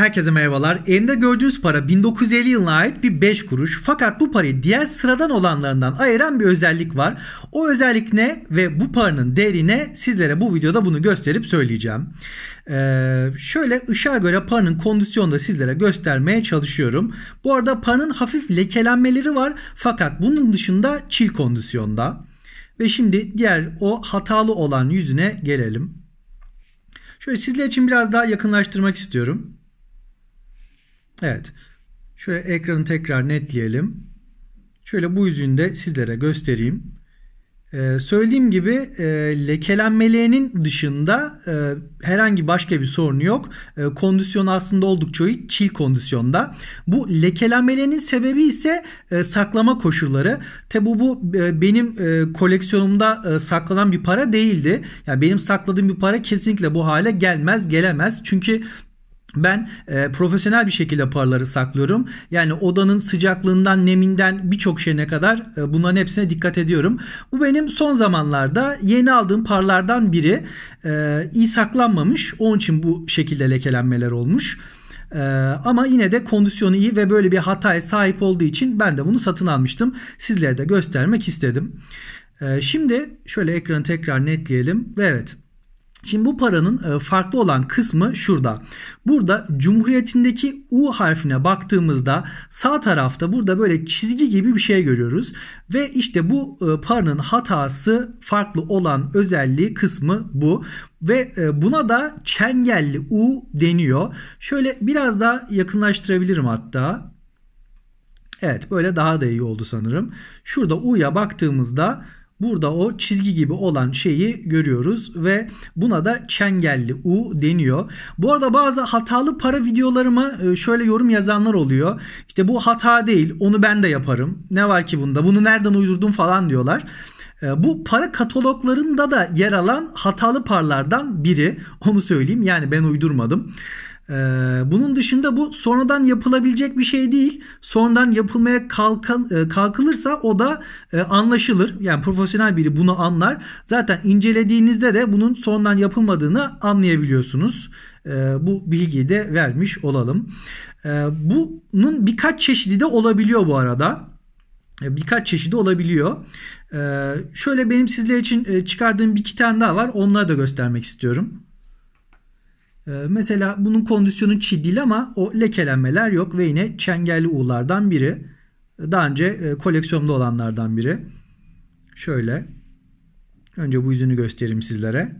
Herkese merhabalar. Elimde gördüğünüz para 1950 yılına ait bir 5 kuruş. Fakat bu parayı diğer sıradan olanlarından ayıran bir özellik var. O özellik ne ve bu paranın değeri ne? Sizlere bu videoda bunu gösterip söyleyeceğim. Ee, şöyle ışığa göre paranın kondisyonunu da sizlere göstermeye çalışıyorum. Bu arada paranın hafif lekelenmeleri var. Fakat bunun dışında çil kondisyonda. Ve şimdi diğer o hatalı olan yüzüne gelelim. Şöyle sizler için biraz daha yakınlaştırmak istiyorum. Evet. Şöyle ekranı tekrar netleyelim. Şöyle bu yüzünde sizlere göstereyim. Ee, söylediğim gibi e, lekelenmelerinin dışında e, herhangi başka bir sorunu yok. E, kondisyon aslında oldukça iyi, çil kondisyonda. Bu lekelenmelerinin sebebi ise e, saklama koşulları. Tabi bu e, benim e, koleksiyonumda e, saklanan bir para değildi. Yani benim sakladığım bir para kesinlikle bu hale gelmez, gelemez. Çünkü ben e, profesyonel bir şekilde paraları saklıyorum. Yani odanın sıcaklığından, neminden birçok şeyine kadar e, bunların hepsine dikkat ediyorum. Bu benim son zamanlarda yeni aldığım parlardan biri. E, iyi saklanmamış. Onun için bu şekilde lekelenmeler olmuş. Ee, ama yine de kondisyonu iyi ve böyle bir hataya sahip olduğu için ben de bunu satın almıştım. Sizlere de göstermek istedim. Ee, şimdi şöyle ekranı tekrar netleyelim ve evet Şimdi bu paranın e, farklı olan kısmı şurada. Burada Cumhuriyetindeki U harfine baktığımızda sağ tarafta burada böyle çizgi gibi bir şey görüyoruz. Ve işte bu e, paranın hatası farklı olan özelliği kısmı bu. Ve e, buna da çengelli U deniyor. Şöyle biraz daha yakınlaştırabilirim hatta. Evet böyle daha da iyi oldu sanırım. Şurada U'ya baktığımızda Burada o çizgi gibi olan şeyi görüyoruz ve buna da çengelli U deniyor. Bu arada bazı hatalı para videolarıma e, şöyle yorum yazanlar oluyor. İşte bu hata değil onu ben de yaparım. Ne var ki bunda bunu nereden uydurdun falan diyorlar. E, bu para kataloglarında da yer alan hatalı parlardan biri. Onu söyleyeyim yani ben uydurmadım. Ee, bunun dışında bu sonradan yapılabilecek bir şey değil. Sonradan yapılmaya kalkan, e, kalkılırsa o da e, anlaşılır. Yani profesyonel biri bunu anlar. Zaten incelediğinizde de bunun sonradan yapılmadığını anlayabiliyorsunuz. Ee, bu bilgiyi de vermiş olalım. Ee, bunun birkaç çeşidi de olabiliyor bu arada. Birkaç çeşidi olabiliyor. Şöyle benim sizler için e, çıkardığım bir iki tane daha var. Onları da göstermek istiyorum. Ee, mesela bunun kondisyonu çi değil ama o lekelenmeler yok ve yine çengelli uğulardan biri. Daha önce e, koleksiyonda olanlardan biri. Şöyle. Önce bu yüzünü göstereyim sizlere.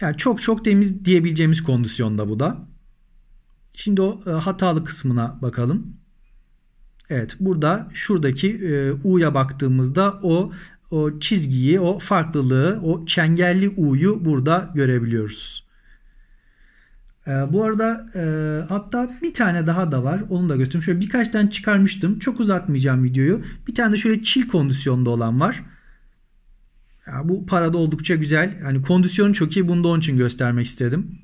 Yani çok çok temiz diyebileceğimiz kondisyonda bu da. Şimdi o e, hatalı kısmına bakalım. Evet burada şuradaki e, U'ya baktığımızda o o çizgiyi, o farklılığı, o çengelli U'yu burada görebiliyoruz. E, bu arada e, hatta bir tane daha da var. Onu da göstereyim. Şöyle birkaç tane çıkarmıştım. Çok uzatmayacağım videoyu. Bir tane de şöyle çil kondisyonda olan var. Ya, bu parada oldukça güzel. Yani kondisyonu çok iyi. Bunu da onun için göstermek istedim.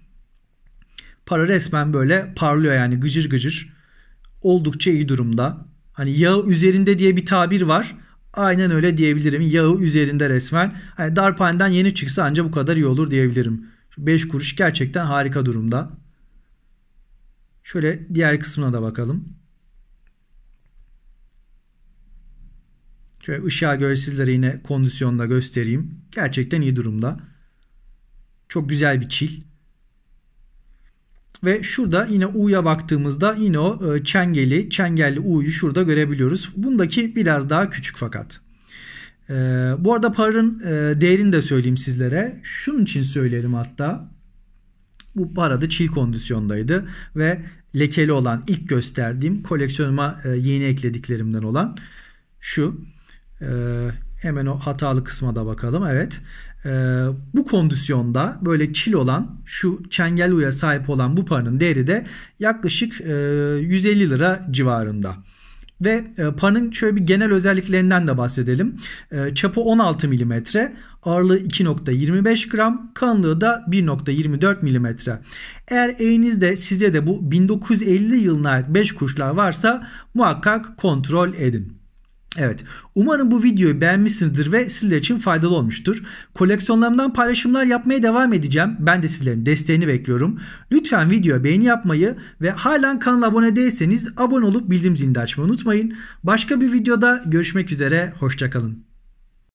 Para resmen böyle parlıyor yani gıcır gıcır. Oldukça iyi durumda. Hani yağ üzerinde diye bir tabir var. Aynen öyle diyebilirim. Yağı üzerinde resmen. Hani darphaneden yeni çıksa anca bu kadar iyi olur diyebilirim. 5 kuruş gerçekten harika durumda. Şöyle diğer kısmına da bakalım. Şöyle ışığa göre sizlere yine kondisyonda göstereyim. Gerçekten iyi durumda. Çok güzel bir çil. Ve şurada yine U'ya baktığımızda yine o e, çengeli, çengelli U'yu şurada görebiliyoruz. Bundaki biraz daha küçük fakat. E, bu arada parın e, değerini de söyleyeyim sizlere. Şunun için söylerim hatta. Bu para da çiğ kondisyondaydı ve lekeli olan ilk gösterdiğim koleksiyonuma yeni eklediklerimden olan şu. Hemen o hatalı kısma da bakalım. Evet. Ee, bu kondisyonda böyle çil olan şu çengel uya sahip olan bu paranın değeri de yaklaşık e, 150 lira civarında. Ve e, paranın şöyle bir genel özelliklerinden de bahsedelim. E, çapı 16 mm, ağırlığı 2.25 gram, kanlığı da 1.24 mm. Eğer evinizde size de bu 1950 yılına 5 kuşlar varsa muhakkak kontrol edin. Evet. Umarım bu videoyu beğenmişsinizdir ve sizler için faydalı olmuştur. Koleksiyonlarımdan paylaşımlar yapmaya devam edeceğim. Ben de sizlerin desteğini bekliyorum. Lütfen videoya beğeni yapmayı ve halen kanala abone değilseniz abone olup bildirim zilini açmayı unutmayın. Başka bir videoda görüşmek üzere. Hoşçakalın.